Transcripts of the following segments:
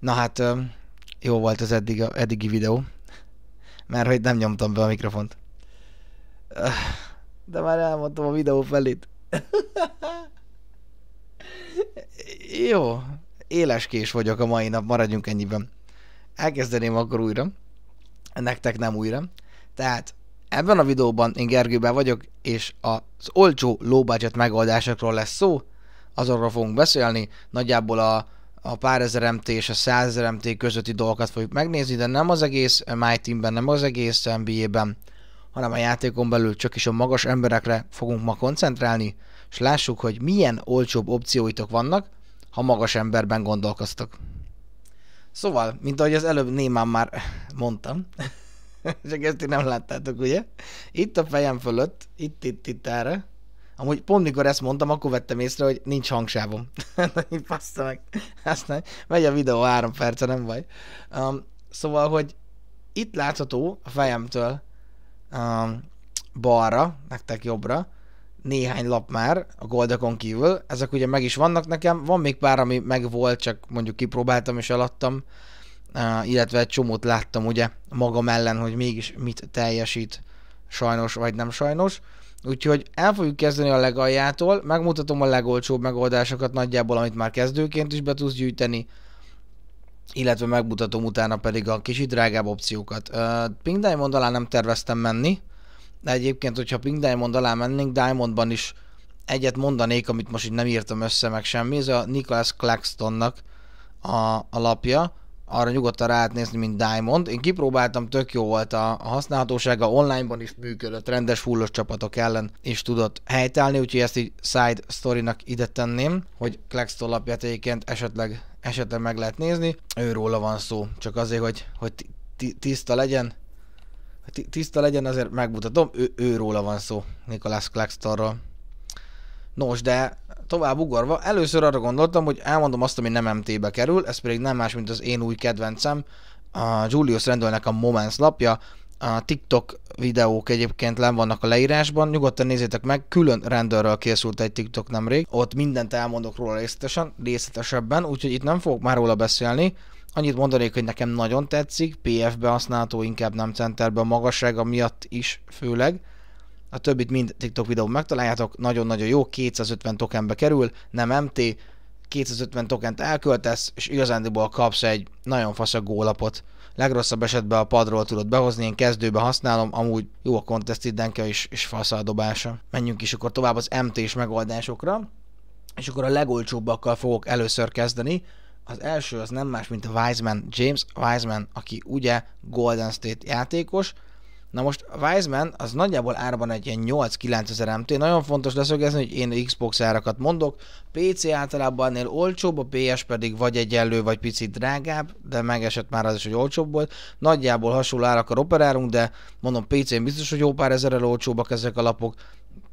Na hát, jó volt az eddig, eddigi videó, mert hogy nem nyomtam be a mikrofont. Öh, de már elmondtam a videó felét. jó, éleskés vagyok a mai nap, maradjunk ennyiben. Elkezdeném akkor újra, nektek nem újra. Tehát ebben a videóban én Gergőben vagyok, és az olcsó low budget megoldásokról lesz szó, azokról fogunk beszélni, nagyjából a a pár ezer MT és a százezer MT közötti dolgokat fogjuk megnézni, de nem az egész My Teamben, nem az egész NBA-ben, hanem a játékon belül csak is a magas emberekre fogunk ma koncentrálni, és lássuk, hogy milyen olcsóbb opcióitok vannak, ha magas emberben gondolkoztok. Szóval, mint ahogy az előbb némán már mondtam, csak ezt nem láttátok, ugye? Itt a fejem fölött, itt, itt, itt erre, Amúgy pont mikor ezt mondtam, akkor vettem észre, hogy nincs hangsávom. Passza meg, ezt nem. Megy a videó három perce, nem baj. Um, szóval, hogy itt látható a fejemtől um, balra, nektek jobbra, néhány lap már a goldakon kívül, ezek ugye meg is vannak nekem, van még pár, ami meg volt, csak mondjuk kipróbáltam és eladtam, uh, illetve egy csomót láttam ugye magam ellen, hogy mégis mit teljesít, sajnos vagy nem sajnos. Úgyhogy el fogjuk kezdeni a legaljától, megmutatom a legolcsóbb megoldásokat nagyjából, amit már kezdőként is be tudsz gyűjteni, illetve megmutatom utána pedig a kicsit drágább opciókat. Uh, Pink Diamond alá nem terveztem menni, de egyébként, hogyha Pink Diamond alá mennénk, Diamondban is egyet mondanék, amit most itt nem írtam össze meg semmi, ez a Nicholas Claxtonnak a, a lapja, arra nyugodtan rá nézni, mint Diamond. Én kipróbáltam, tök jó volt a, a használhatósága, onlineban is működött, rendes fullos csapatok ellen is tudott helytállni, úgyhogy ezt így side storynak ide tenném, hogy Klex lapját egyébként esetleg, esetleg meg lehet nézni. Őróla van szó, csak azért, hogy, hogy tiszta legyen, tiszta legyen, azért megmutatom, ő, őróla van szó, Nikolás Klextorról. Nos, de tovább ugorva, először arra gondoltam, hogy elmondom azt, ami nem MT-be kerül, ez pedig nem más, mint az én új kedvencem, a Julius rendőrnek a Moments lapja, a TikTok videók egyébként len vannak a leírásban, nyugodtan nézzétek meg, külön rendőrről készült egy TikTok nemrég, ott mindent elmondok róla részletesen, részletesebben, úgyhogy itt nem fogok már róla beszélni, Annyit mondanék, hogy nekem nagyon tetszik, PF-be használható, inkább nem a magassága miatt is főleg a többit mind TikTok videóban megtaláljátok, nagyon-nagyon jó, 250 tokenbe kerül, nem MT, 250 tokent elköltesz, és igazándiból kapsz egy nagyon faszag gólapot. Legrosszabb esetben a padról tudod behozni, én kezdőbe használom, amúgy jó a contest denke is, és fasz a dobása. Menjünk is akkor tovább az MT-s megoldásokra, és akkor a legolcsóbbakkal fogok először kezdeni. Az első az nem más, mint a Wiseman James Wiseman, aki ugye Golden State játékos, Na most a Wiseman az nagyjából árban egy ilyen 8-9 ezer MT. Nagyon fontos leszögezni, hogy én Xbox árakat mondok. PC általában ennél olcsóbb, a PS pedig vagy egyenlő, vagy picit drágább, de megesett már az is, hogy olcsóbb volt. Nagyjából hasonló árakkal operálunk, de mondom PC-n biztos, hogy jó pár ezerrel olcsóbbak ezek a lapok.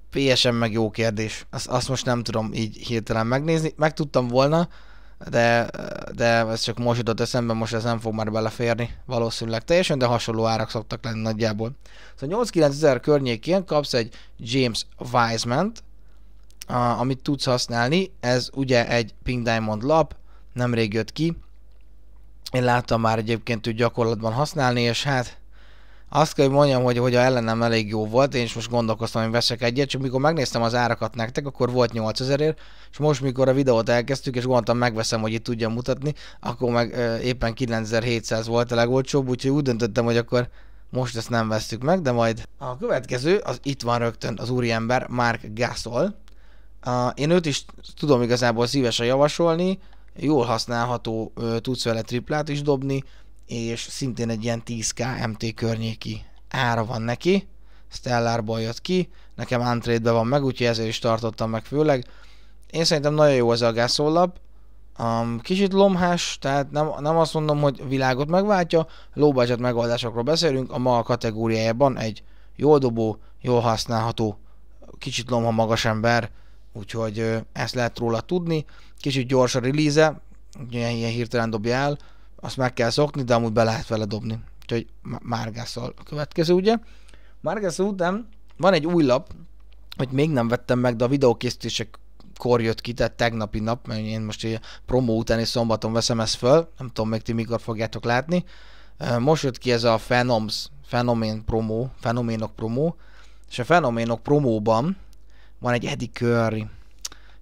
PSM meg jó kérdés. Azt, azt most nem tudom így hirtelen megnézni. Meg tudtam volna, de, de ez csak most jutott eszembe, most ez nem fog már beleférni valószínűleg teljesen, de hasonló árak szoktak lenni nagyjából. Szóval 8-9 ezer környékén kapsz egy James Wiseman-t, amit tudsz használni, ez ugye egy Pink Diamond lap, nemrég jött ki, én láttam már egyébként őt gyakorlatban használni, és hát azt kell, hogy mondjam, hogy, hogy a ellenem elég jó volt, én is most gondolkoztam, hogy veszek egyet, csak mikor megnéztem az árakat nektek, akkor volt 8000 ér, és most mikor a videót elkezdtük, és gondoltam megveszem, hogy itt tudjam mutatni, akkor meg ö, éppen 9700 volt a legolcsóbb, úgyhogy úgy döntöttem, hogy akkor most ezt nem vesztük meg, de majd a következő, az itt van rögtön az úriember, Mark Gasol. Uh, én őt is tudom igazából szívesen javasolni, jól használható, uh, tudsz vele triplát is dobni, és szintén egy ilyen 10k MT környéki ára van neki. Stellárból jött ki, nekem untrade van meg, úgyhogy ezért is tartottam meg főleg. Én szerintem nagyon jó ez a gászóllap. Um, kicsit lomhás, tehát nem, nem azt mondom, hogy világot megváltja, low megoldásokról beszélünk, a ma a kategóriájában egy jól dobó, jól használható, kicsit lomha magas ember, úgyhogy ezt lehet róla tudni. Kicsit gyors a release -e, ilyen, ilyen hirtelen dobja el, azt meg kell szokni, de amúgy be lehet vele dobni. Úgyhogy Márgászol a következő, ugye? Márgászol után van egy új lap, hogy még nem vettem meg, de a videókészítések kor jött ki, tehát tegnapi nap, mert én most egy promó után és szombaton veszem ezt föl, nem tudom még ti mikor fogjátok látni. Most jött ki ez a Phenoms, Fenomén promó, Fenoménok promó, és a Fenoménok promóban van egy Eddie Curry.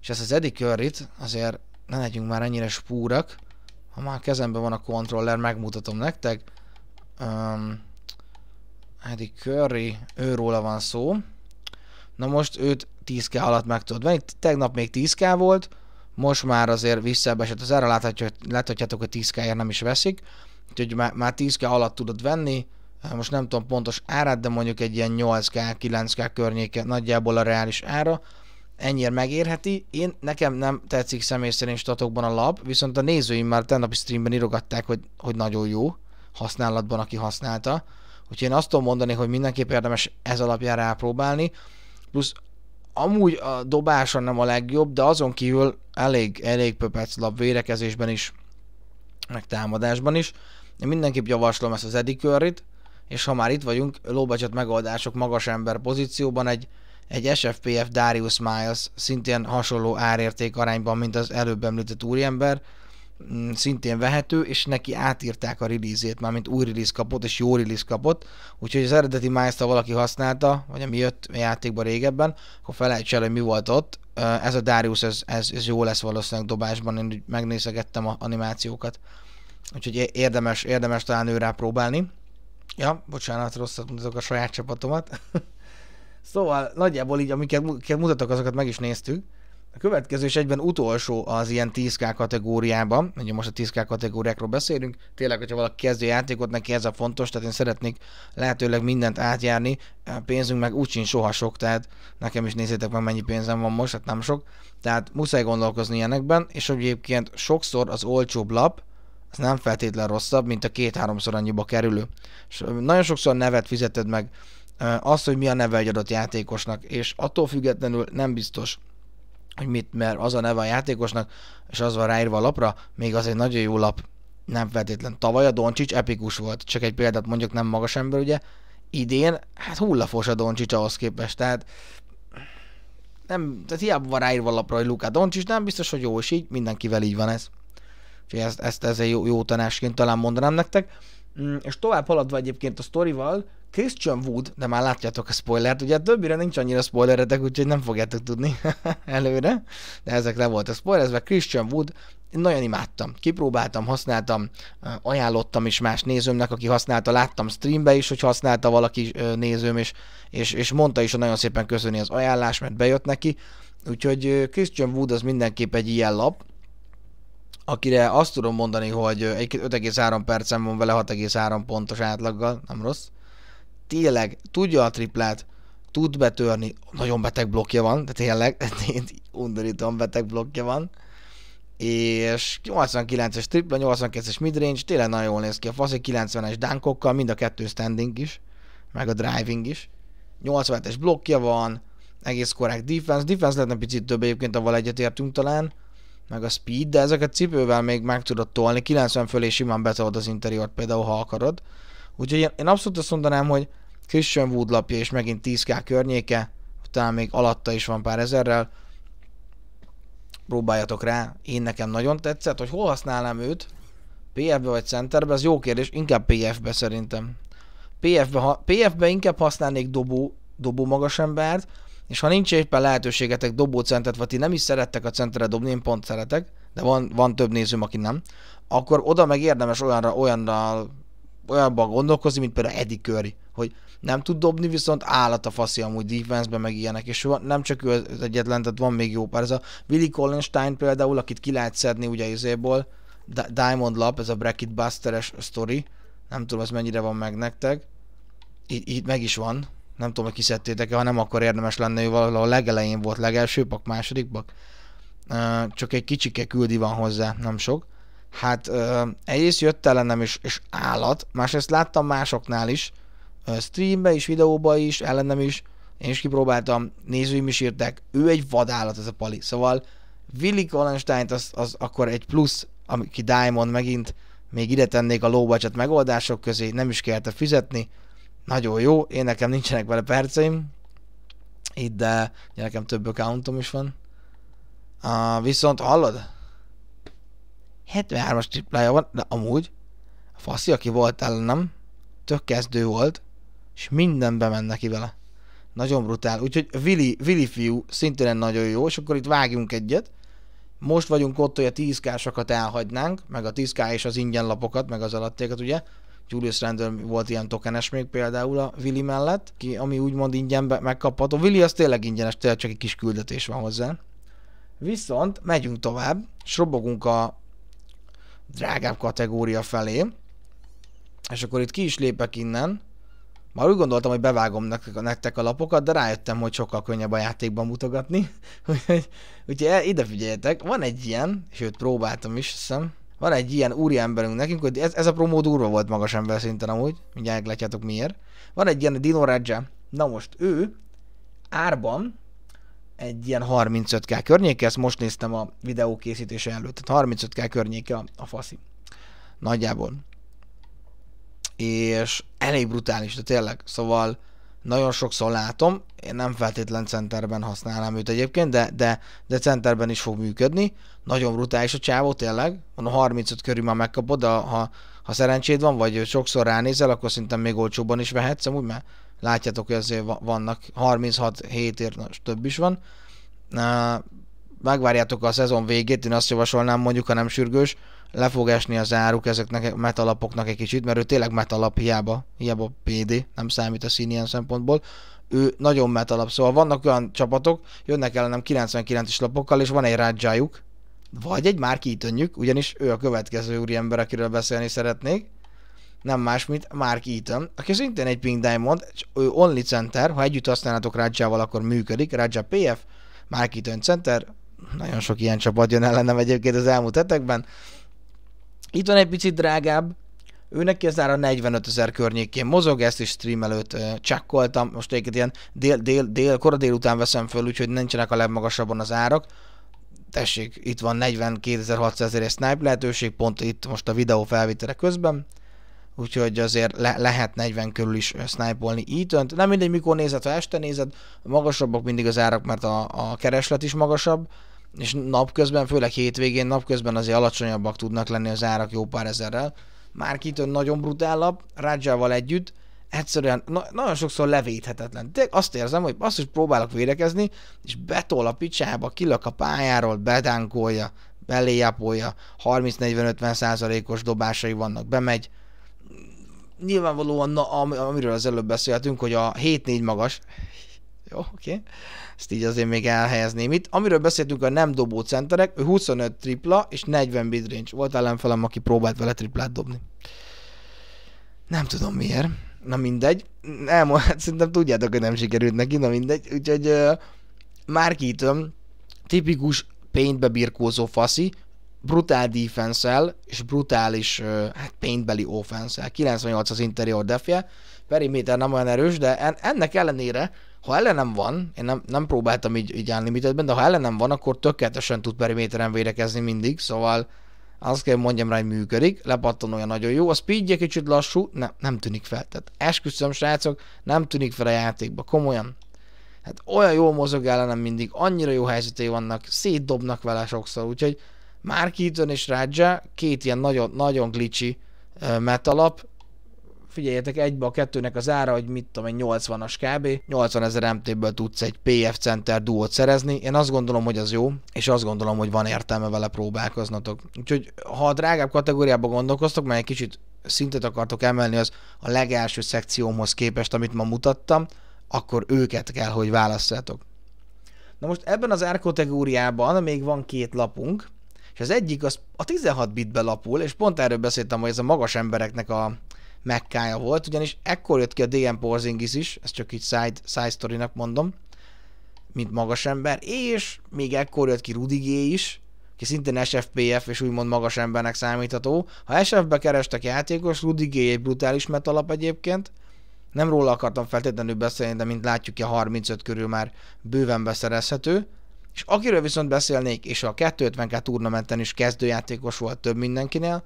És ezt az Eddie Curry-t azért ne legyünk már ennyire spúrak, ha már kezemben van a kontroller, megmutatom nektek. Um, Eddie Curry, őróla van szó. Na most őt 10k alatt meg tudod venni. Tegnap még 10k volt, most már azért visszaesett az erre, láthatjátok, hogy 10k nem is veszik. Úgyhogy már, már 10k alatt tudod venni. Most nem tudom pontos árát, de mondjuk egy ilyen 8k, 9k környéke nagyjából a reális ára ennyire megérheti. Én, nekem nem tetszik személy szerint statokban a lab, viszont a nézőim már tennapi streamben irogatták, hogy, hogy nagyon jó használatban, aki használta. Úgyhogy én azt tudom mondani, hogy mindenképp érdemes ez alapján rápróbálni. Plusz amúgy a dobása nem a legjobb, de azon kívül elég, elég pöpec lap vérekezésben is, meg támadásban is. Én mindenképp javaslom ezt az Eddie és ha már itt vagyunk, low megoldások magas ember pozícióban egy egy SFPF Darius Miles szintén hasonló árérték arányban, mint az előbb említett úriember, mm, szintén vehető, és neki átírták a release-ét, mármint új release kapott, és jó release kapott, úgyhogy az eredeti miles ha valaki használta, vagy ami jött a játékba régebben, akkor felejts el, hogy mi volt ott. Ez a Darius, ez, ez, ez jó lesz valószínűleg dobásban, én megnézegettem a animációkat. Úgyhogy érdemes, érdemes talán ő rá próbálni. Ja, bocsánat, rosszat mutatok a saját csapatomat. Szóval nagyjából így, amiket mutatok, azokat meg is néztük. A következő és egyben utolsó az ilyen 10K kategóriában, ugye most a 10K kategóriákról beszélünk, tényleg, hogyha valaki kezdő játékot, neki ez a fontos, tehát én szeretnék lehetőleg mindent átjárni, a pénzünk meg úgy sincs soha sok, tehát nekem is nézzétek meg mennyi pénzem van most, hát nem sok, tehát muszáj gondolkozni ilyenekben, és egyébként sokszor az olcsóbb lap, az nem feltétlen rosszabb, mint a két-háromszor annyiba kerülő. És nagyon sokszor nevet fizeted meg az, hogy mi a neve egy adott játékosnak, és attól függetlenül nem biztos, hogy mit, mert az a neve a játékosnak, és az van ráírva a lapra, még az egy nagyon jó lap, nem feltétlen. Tavaly a Doncsics epikus volt, csak egy példát mondjuk nem magas ember, ugye, idén, hát hullafos a Doncsics ahhoz képest, tehát nem, tehát hiába van ráírva a lapra, hogy Luka Doncsics, nem biztos, hogy jó, és így mindenkivel így van ez. Úgyhogy ezt, ezt ez egy jó, jó tanácsként talán mondanám nektek. Mm, és tovább haladva egyébként a sztorival, Christian Wood, de már látjátok a spoilert, ugye többire nincs annyira spoileretek, úgyhogy nem fogjátok tudni előre, de ezek le a spoilerezve. Christian Wood, én nagyon imádtam, kipróbáltam, használtam, ajánlottam is más nézőmnek, aki használta, láttam streambe is, hogy használta valaki nézőm, és, és, és mondta is, hogy nagyon szépen köszöni az ajánlás, mert bejött neki, úgyhogy Christian Wood az mindenképp egy ilyen lap, akire azt tudom mondani, hogy 5,3 percen van vele 6,3 pontos átlaggal, nem rossz, tényleg tudja a triplát, tud betörni, nagyon beteg blokkja van, de tényleg, undorítóan beteg blokkja van, és 89-es tripla, 82-es midrange, tényleg nagyon jól néz ki a fasz, 90-es dánkokkal, mind a kettő standing is, meg a driving is, 87-es blokkja van, egész korrekt defense, defense lehetne picit több egyébként, avval egyetértünk talán, meg a speed, de ezeket cipővel még meg tudod tolni, 90 fölé simán betolod az interiort például, ha akarod. Úgyhogy én abszolút azt mondanám, hogy Christian Wood lapja is megint 10k környéke, utána még alatta is van pár ezerrel. Próbáljatok rá, én nekem nagyon tetszett, hogy hol használnám őt, PF-be vagy centerbe, ez jó kérdés, inkább PF-be szerintem. PF-be, ha, PF-be inkább használnék dobó, dobó magas embert, és ha nincs éppen lehetőségetek centet, vagy ti nem is szerettek a centre dobni, én pont szeretek, de van, van több nézőm, aki nem, akkor oda meg érdemes olyanra, olyanra, olyanban gondolkozni, mint például Eddie Curry, hogy nem tud dobni, viszont állat a faszi amúgy defense meg ilyenek, és nem csak ő az egyetlen, tehát van még jó pár. Ez a Willy Collenstein például, akit ki lehet szedni ugye izéből, Diamond Lab, ez a Bracket Buster-es story, nem tudom, ez mennyire van meg nektek. Itt, itt meg is van, nem tudom, hogy kiszedtétek-e, ha nem, akkor érdemes lenne, hogy valahol legelején volt legelső pak, második pak. csak egy kicsike küldi van hozzá, nem sok. Hát egyrészt jött ellenem is, és állat, másrészt láttam másoknál is, streambe is, videóba is, ellenem is, én is kipróbáltam, nézőim is írták, ő egy vadállat ez a pali, szóval Willy Wallenstein az, az akkor egy plusz, aki Diamond megint, még ide tennék a low budget megoldások közé, nem is kellett fizetni, nagyon jó, én nekem nincsenek vele perceim, itt de ugye nekem több accountom is van. Uh, viszont hallod? 73-as triplája van, de amúgy a faszi, aki volt ellenem, tök kezdő volt, és mindenbe mennek neki vele. Nagyon brutál. Úgyhogy Vili, Vili fiú szintén nagyon jó, és akkor itt vágjunk egyet. Most vagyunk ott, hogy a 10 elhagynánk, meg a 10 és az ingyen lapokat, meg az alattékat, ugye? Julius Randall volt ilyen tokenes még például a Vili mellett, ki, ami úgymond ingyen megkapható. Vili az tényleg ingyenes, tényleg csak egy kis küldetés van hozzá. Viszont megyünk tovább, és robogunk a drágább kategória felé, és akkor itt ki is lépek innen, már úgy gondoltam, hogy bevágom nektek a lapokat, de rájöttem, hogy sokkal könnyebb a játékban mutogatni. Úgyhogy, ide figyeljetek, van egy ilyen, sőt próbáltam is, hiszem. Van egy ilyen úriemberünk nekünk, hogy ez, ez a promó durva volt magas ember szinten amúgy, mindjárt meglátjátok miért. Van egy ilyen Dino Raja. Na most ő árban egy ilyen 35k környéke, ezt most néztem a videó készítése előtt, tehát 35k környéke a, a faszi. Nagyjából. És elég brutális, de tényleg, szóval nagyon sokszor látom, én nem feltétlen centerben használnám őt egyébként, de, de, de centerben is fog működni. Nagyon brutális a csávó, tényleg. a 35 körül már megkapod, de ha, ha szerencséd van, vagy sokszor ránézel, akkor szinte még olcsóban is vehetsz, úgy, mert látjátok, hogy azért vannak 36 7 ér, na, több is van. Megvárjátok a szezon végét, én azt javasolnám mondjuk, ha nem sürgős, le fog esni az áruk ezeknek a metalapoknak egy kicsit, mert ő tényleg metalap, hiába, hiába PD, nem számít a szín ilyen szempontból, ő nagyon metalap, szóval vannak olyan csapatok, jönnek ellenem 99-es lapokkal, és van egy rádzsájuk, vagy egy már kitönjük, ugyanis ő a következő úriember, akiről beszélni szeretnék, nem más, mint Mark Eaton, aki szintén egy Pink Diamond, ő only center, ha együtt használnátok Rajával, akkor működik, Raja PF, Mark Eaton center, nagyon sok ilyen csapat jön ellenem egyébként az elmúlt hetekben, itt van egy picit drágább, ő neki az ára 45 ezer környékén mozog, ezt is stream előtt csekkoltam, most egyébként ilyen dél, dél, dél, kora délután veszem föl, úgyhogy nincsenek a legmagasabban az árak. Tessék, itt van 42.600 ezer snipe lehetőség, pont itt most a videó felvétele közben úgyhogy azért le- lehet 40 körül is snipe-olni eton Nem mindegy, mikor nézed, ha este nézed, magasabbak mindig az árak, mert a, a kereslet is magasabb, és napközben, főleg hétvégén, napközben azért alacsonyabbak tudnak lenni az árak jó pár ezerrel. Már kitön nagyon brutálabb, Rádzsával együtt, egyszerűen na- nagyon sokszor levéthetetlen. De azt érzem, hogy azt is próbálok védekezni, és betol a picsába, kilök a pályáról, bedánkolja, beléjápolja, 30-40-50 százalékos dobásai vannak, bemegy. Nyilvánvalóan, na, amiről az előbb beszéltünk, hogy a 7-4 magas, jó, oké. Okay. Ezt így azért még elhelyezném itt. Amiről beszéltünk a nem dobó centerek, ő 25 tripla és 40 midrange. Volt ellenfelem, aki próbált vele triplát dobni. Nem tudom miért. Na mindegy. Nem, hát szerintem tudjátok, hogy nem sikerült neki, na mindegy. Úgyhogy uh, már Keaton, tipikus paintbe birkózó faszi, brutál defense és brutális uh, hát paintbeli offense 98 az interior defje, periméter nem olyan erős, de en- ennek ellenére ha ellenem van, én nem, nem próbáltam így, így unlimitedben, de ha ellenem van, akkor tökéletesen tud periméteren védekezni mindig, szóval azt kell mondjam rá, hogy működik, olyan nagyon jó, a speedje kicsit lassú, ne, nem tűnik fel. Tehát esküszöm, srácok, nem tűnik fel a játékba, komolyan. Hát olyan jól mozog ellenem mindig, annyira jó helyzetei vannak, szétdobnak vele sokszor, úgyhogy már Keaton és Raja két ilyen nagyon, nagyon glitchy metalap, figyeljetek, egybe a kettőnek az ára, hogy mit tudom, egy 80-as kb. 80 ezer MT-ből tudsz egy PF Center duót szerezni. Én azt gondolom, hogy az jó, és azt gondolom, hogy van értelme vele próbálkoznatok. Úgyhogy ha a drágább kategóriába gondolkoztok, mert egy kicsit szintet akartok emelni az a legelső szekciómhoz képest, amit ma mutattam, akkor őket kell, hogy választjátok. Na most ebben az árkategóriában még van két lapunk, és az egyik az a 16 bitbe lapul, és pont erről beszéltem, hogy ez a magas embereknek a, mekkája volt, ugyanis ekkor jött ki a DM Porzingis is, ezt csak így side, side story mondom, mint magas ember, és még ekkor jött ki Rudigé is, aki szintén SFPF és úgymond magas embernek számítható. Ha SF-be kerestek játékos, Rudigé egy brutális metalap egyébként, nem róla akartam feltétlenül beszélni, de mint látjuk, a 35 körül már bőven beszerezhető. És akiről viszont beszélnék, és a 250k turnamenten is kezdőjátékos volt több mindenkinél,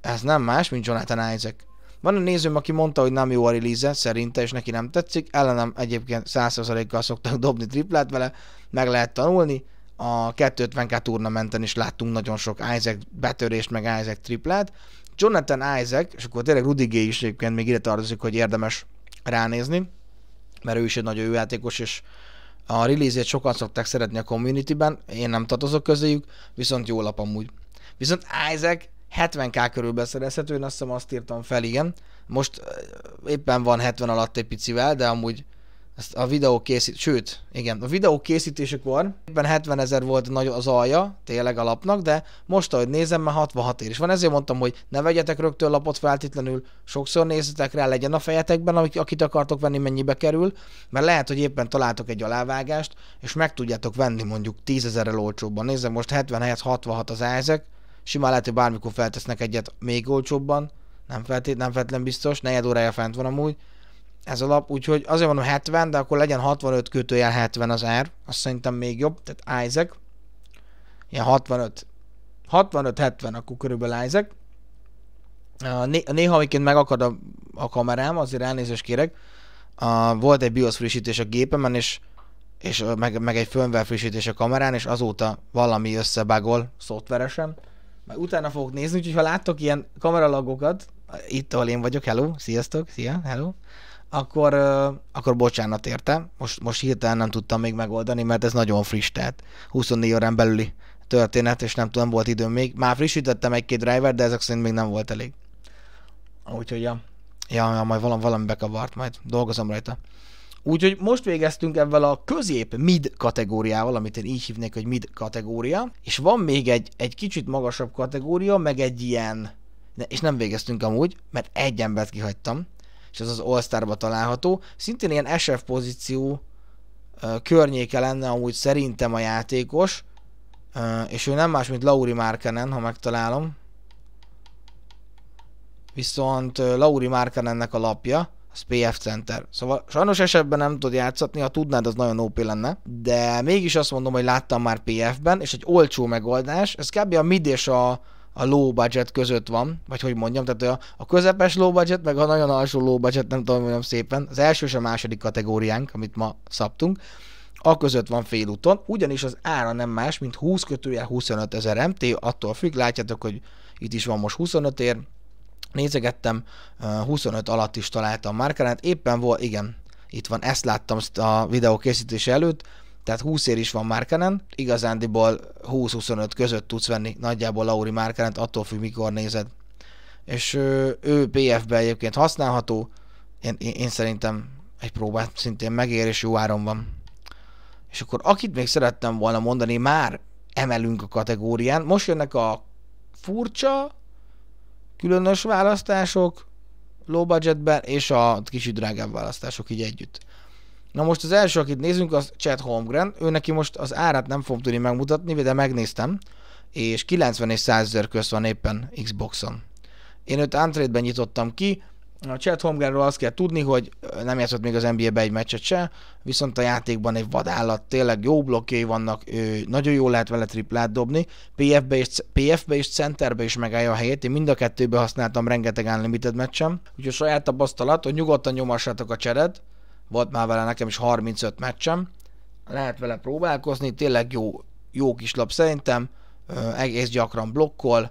ez nem más, mint Jonathan Isaac. Van a nézőm, aki mondta, hogy nem jó a release szerinte, és neki nem tetszik. Ellenem egyébként 100%-kal szoktak dobni triplát vele, meg lehet tanulni. A 250 turnamenten is láttunk nagyon sok Isaac betörést, meg Isaac triplát. Jonathan Isaac, és akkor tényleg Rudigé is egyébként még ide tartozik, hogy érdemes ránézni, mert ő is egy nagyon jó játékos, és a release sokan szokták szeretni a communityben, én nem tartozok közéjük, viszont jó lap amúgy. Viszont Isaac 70k körül beszerezhető, én azt hiszem azt írtam fel, igen. Most eh, éppen van 70 alatt egy picivel, de amúgy ezt a videó készít, sőt, igen, a videó készítésekor éppen 70 ezer volt nagy az alja, tényleg a lapnak, de most, ahogy nézem, már 66 ér is van. Ezért mondtam, hogy ne vegyetek rögtön lapot feltétlenül, sokszor nézzetek rá, legyen a fejetekben, akit akartok venni, mennyibe kerül, mert lehet, hogy éppen találtok egy alávágást, és meg tudjátok venni mondjuk 10 ezerrel olcsóbban. Nézzem, most 70 helyett 66 az ezek, Simán lehet, hogy bármikor feltesznek egyet még olcsóbban, nem, feltét, nem feltétlen biztos, negyed órája fent van amúgy ez a lap, úgyhogy azért mondom 70, de akkor legyen 65 kötőjel 70 az ár, azt szerintem még jobb, tehát Isaac, ilyen 65, 65-70 akkor körülbelül Isaac. Néha amiként megakad a, a kamerám, azért elnézést kérek, volt egy BIOS frissítés a gépemen, és, és meg, meg egy firmware frissítés a kamerán, és azóta valami összebágol szoftveresen, majd utána fogok nézni, úgyhogy ha láttok ilyen kameralagokat, itt, ahol én vagyok, hello, sziasztok, szia, hello, akkor, akkor bocsánat értem. Most, most hirtelen nem tudtam még megoldani, mert ez nagyon friss, tehát 24 órán belüli történet, és nem tudom, volt időm még. Már frissítettem egy-két driver, de ezek szerint még nem volt elég. Úgyhogy ja, ja, ja majd valami, valami bekavart, majd dolgozom rajta. Úgyhogy most végeztünk ebben a közép mid kategóriával, amit én így hívnék, hogy mid kategória, és van még egy, egy kicsit magasabb kategória, meg egy ilyen, de, és nem végeztünk amúgy, mert egy embert kihagytam, és ez az All-Star-ba található. Szintén ilyen SF pozíció ö, környéke lenne amúgy szerintem a játékos, ö, és ő nem más, mint Lauri Markenen, ha megtalálom. Viszont Lauri Lauri Markkanennek a lapja, az PF Center. Szóval sajnos esetben nem tud játszatni, ha tudnád, az nagyon OP lenne, de mégis azt mondom, hogy láttam már PF-ben, és egy olcsó megoldás, ez kb. a mid és a, a low budget között van, vagy hogy mondjam, tehát a, a közepes low budget, meg a nagyon alsó low budget, nem tudom, mondjam szépen, az első és a második kategóriánk, amit ma szabtunk, a között van félúton, ugyanis az ára nem más, mint 20 kötője 25 ezer MT, attól függ, látjátok, hogy itt is van most 25 ér, nézegettem, 25 eh, alatt is találtam Markerát, éppen volt, igen, itt van, ezt láttam a videó készítése előtt, tehát 20 ér is van Markenen, igazándiból 20-25 között tudsz venni nagyjából Lauri Markenent, attól függ mikor nézed. És ő, ő PF-ben egyébként használható, én, én, én szerintem egy próbát szintén megér, és jó áron van. És akkor akit még szerettem volna mondani, már emelünk a kategórián, most jönnek a furcsa, különös választások, low budgetben, és a kicsit drágább választások így együtt. Na most az első, akit nézünk, az Chad Holmgren. Ő neki most az árát nem fogom tudni megmutatni, de megnéztem, és 90 és 100 ezer közt van éppen Xboxon. Én őt untrade nyitottam ki, a Chad Holmgrenről azt kell tudni, hogy nem játszott még az NBA-be egy meccset se, viszont a játékban egy vadállat, tényleg jó blokkjai vannak, ő nagyon jól lehet vele triplát dobni, PF-be és, PF-be és centerbe is megállja a helyét, én mind a kettőbe használtam rengeteg unlimited meccsem, úgyhogy a saját tapasztalat, hogy nyugodtan nyomassátok a csered, volt már vele nekem is 35 meccsem, lehet vele próbálkozni, tényleg jó, jó kislap szerintem, egész gyakran blokkol,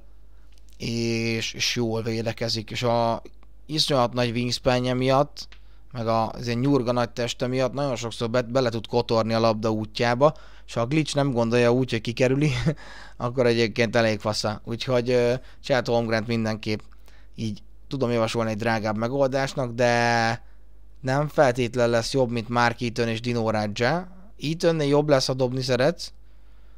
és, és jól védekezik, és a iszonyat nagy wingspanje miatt, meg az ilyen nyurga nagy teste miatt nagyon sokszor be, bele tud kotorni a labda útjába, és ha a glitch nem gondolja úgy, hogy kikerüli, akkor egyébként elég fasza. Úgyhogy Chad Holmgrent mindenképp így tudom javasolni egy drágább megoldásnak, de nem feltétlen lesz jobb, mint Mark Eaton és Dino Raja. Eatonnél jobb lesz, ha dobni szeretsz,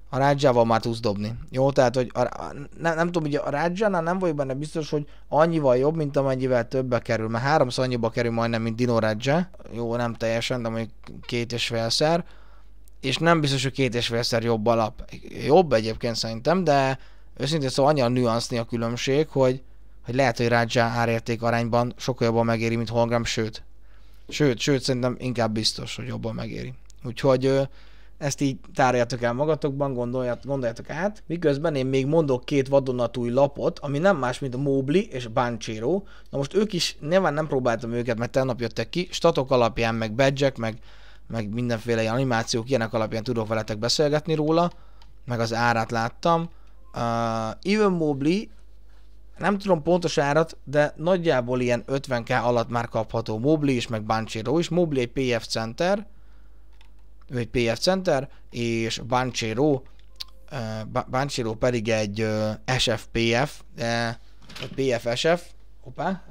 a rádzsával már tudsz dobni. Jó, tehát, hogy a, a, nem, nem tudom, hogy a rádzsánál nem vagy benne biztos, hogy annyival jobb, mint amennyivel többbe kerül, mert háromszor annyiba kerül majdnem, mint Dino rádzsa. Jó, nem teljesen, de mondjuk két és félszer. És nem biztos, hogy két és félszer jobb alap. Jobb egyébként szerintem, de őszintén szóval annyi a a különbség, hogy, hogy lehet, hogy Rádzsá árérték arányban sokkal jobban megéri, mint Holgram, sőt. Sőt, sőt, szerintem inkább biztos, hogy jobban megéri. Úgyhogy ezt így tárjátok el magatokban, gondolját, gondoljátok át. Miközben én még mondok két vadonatúj lapot, ami nem más, mint a mobli és a Banchero. Na most ők is, nyilván nem próbáltam őket, mert tegnap jöttek ki. Statok alapján, meg badge meg, meg mindenféle animációk, ilyenek alapján tudok veletek beszélgetni róla. Meg az árát láttam. Uh, Even Mobley nem tudom pontos árat, de nagyjából ilyen 50k alatt már kapható Mobley is, meg Banchero is. Mobli egy PF Center, ő egy PF center, és Banchero, eh, Banchero pedig egy SFPF, PFSF, opá,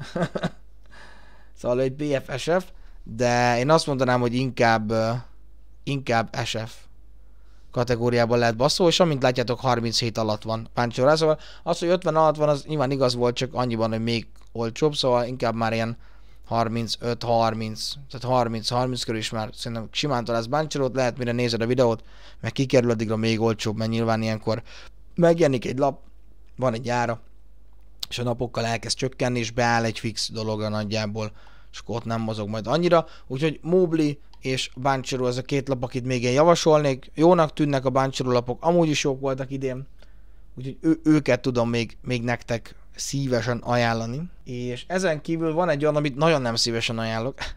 szóval egy PFSF, de én azt mondanám, hogy inkább, eh, inkább SF kategóriában lehet basszó, és amint látjátok 37 alatt van Pancho szóval az, hogy 50 alatt van, az nyilván igaz volt, csak annyiban, hogy még olcsóbb, szóval inkább már ilyen 35-30, tehát 30-30 körül is már szerintem simán találsz báncsolót, lehet mire nézed a videót, meg kikerül addigra még olcsóbb, mert nyilván ilyenkor megjelenik egy lap, van egy ára, és a napokkal elkezd csökkenni, és beáll egy fix dolog a nagyjából, és akkor ott nem mozog majd annyira, úgyhogy Mobli és Báncsoló ez a két lap, akit még én javasolnék, jónak tűnnek a Báncsoló lapok, amúgy is jók voltak idén, úgyhogy ő, őket tudom még, még nektek szívesen ajánlani, és ezen kívül van egy olyan, amit nagyon nem szívesen ajánlok.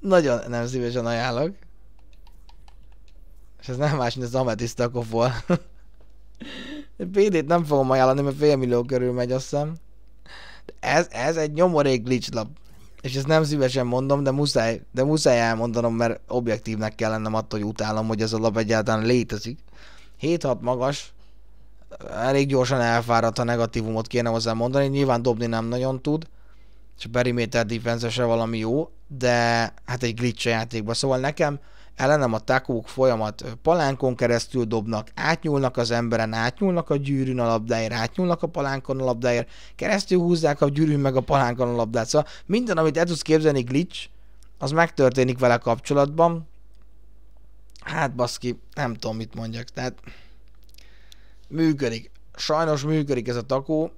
nagyon nem szívesen ajánlok. És ez nem más, mint az Amethyst Akofol. BD-t nem fogom ajánlani, mert félmillió körül megy, azt hiszem. De ez, ez egy nyomorék glitch lap. És ezt nem szívesen mondom, de muszáj, de muszáj elmondanom, mert objektívnek kell lennem attól, hogy utálom, hogy ez a lap egyáltalán létezik. 7-6 magas, elég gyorsan elfáradt a negatívumot kéne hozzá mondani, nyilván dobni nem nagyon tud, és a perimeter defense se valami jó, de hát egy glitch játékban, szóval nekem ellenem a takók folyamat palánkon keresztül dobnak, átnyúlnak az emberen, átnyúlnak a gyűrűn a labdáért, átnyúlnak a palánkon a labdáért, keresztül húzzák a gyűrűn meg a palánkon a labdát, szóval minden, amit el tudsz képzelni glitch, az megtörténik vele kapcsolatban. Hát baszki, nem tudom mit mondjak, tehát Működik. Sajnos működik ez a takó.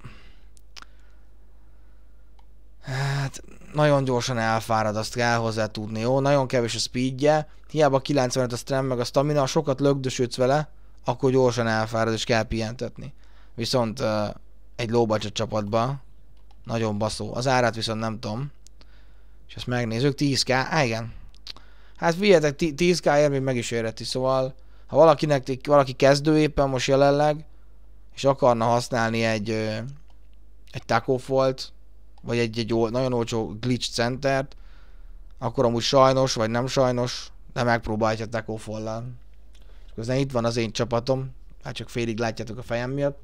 Hát, nagyon gyorsan elfárad, azt kell hozzá tudni, jó? Nagyon kevés a speedje, hiába 95 a strem meg a stamina, ha sokat lögdösödsz vele, akkor gyorsan elfárad és kell pihentetni. Viszont uh, egy budget csapatba nagyon baszó. Az árát viszont nem tudom. És ezt megnézzük, 10k, á, igen. Hát figyeljetek, 10k ér még meg is érheti, szóval ha valakinek, valaki kezdő éppen most jelenleg, és akarna használni egy, egy tacofolt, vagy egy, egy nagyon olcsó glitch centert, akkor amúgy sajnos, vagy nem sajnos, de megpróbálja tacofollal. És Közben itt van az én csapatom, hát csak félig látjátok a fejem miatt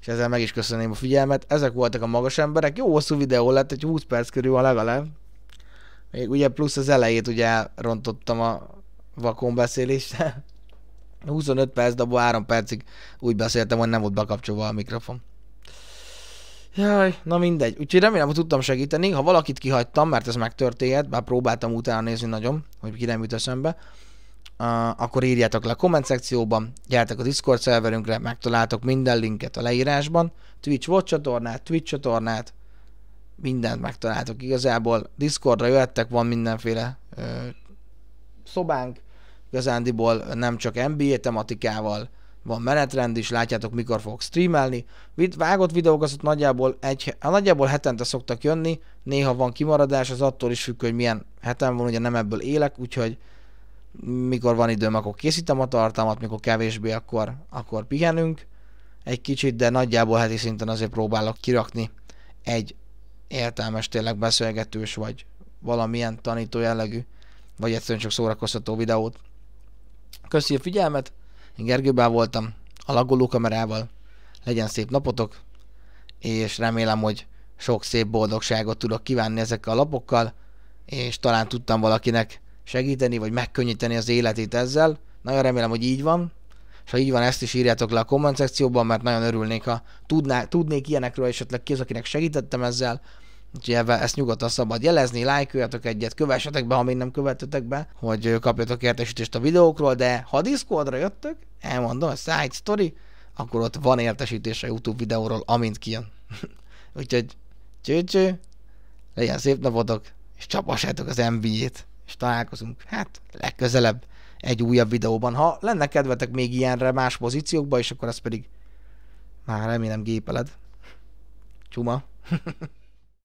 és ezzel meg is köszönném a figyelmet. Ezek voltak a magas emberek, jó hosszú videó lett, egy 20 perc körül a legalább. Még ugye plusz az elejét ugye rontottam a vakon beszélésre. 25 perc, abból 3 percig úgy beszéltem, hogy nem volt bekapcsolva a mikrofon. Jaj, na mindegy. Úgyhogy remélem, hogy tudtam segíteni. Ha valakit kihagytam, mert ez megtörténhet, bár próbáltam utána nézni nagyon, hogy ki nem jut eszembe, uh, akkor írjátok le a komment szekcióban, gyertek a Discord szerverünkre, megtaláltok minden linket a leírásban, Twitch Watch csatornát, Twitch csatornát, mindent megtaláltok igazából. Discordra jöttek, van mindenféle uh, szobánk, Igazándiból nem csak NBA tematikával van menetrend is, látjátok mikor fogok streamelni. Vágott videók azok nagyjából, egy, hát nagyjából hetente szoktak jönni, néha van kimaradás, az attól is függ, hogy milyen heten van, ugye nem ebből élek, úgyhogy mikor van időm, akkor készítem a tartalmat, mikor kevésbé, akkor, akkor pihenünk egy kicsit, de nagyjából heti szinten azért próbálok kirakni egy értelmes, tényleg beszélgetős, vagy valamilyen tanító jellegű, vagy egyszerűen csak szórakoztató videót. Köszi a figyelmet, én Gergőbá voltam, a lagoló kamerával. Legyen szép napotok, és remélem, hogy sok szép boldogságot tudok kívánni ezekkel a lapokkal, és talán tudtam valakinek segíteni, vagy megkönnyíteni az életét ezzel. Nagyon remélem, hogy így van, és ha így van, ezt is írjátok le a komment szekcióban, mert nagyon örülnék, ha tudná, tudnék ilyenekről, és esetleg ki az, akinek segítettem ezzel, Úgyhogy ebben ezt nyugodtan szabad jelezni, lájkoljatok egyet, kövessetek be, ha még nem követtetek be, hogy kapjatok értesítést a videókról, de ha Discordra jöttök, elmondom, a side story, akkor ott van értesítés a YouTube videóról, amint kijön. Úgyhogy csőcső, legyen szép napotok, és csapassátok az NBA-t, és találkozunk, hát legközelebb egy újabb videóban. Ha lenne kedvetek még ilyenre más pozíciókba, és akkor az pedig már remélem gépeled. Csuma.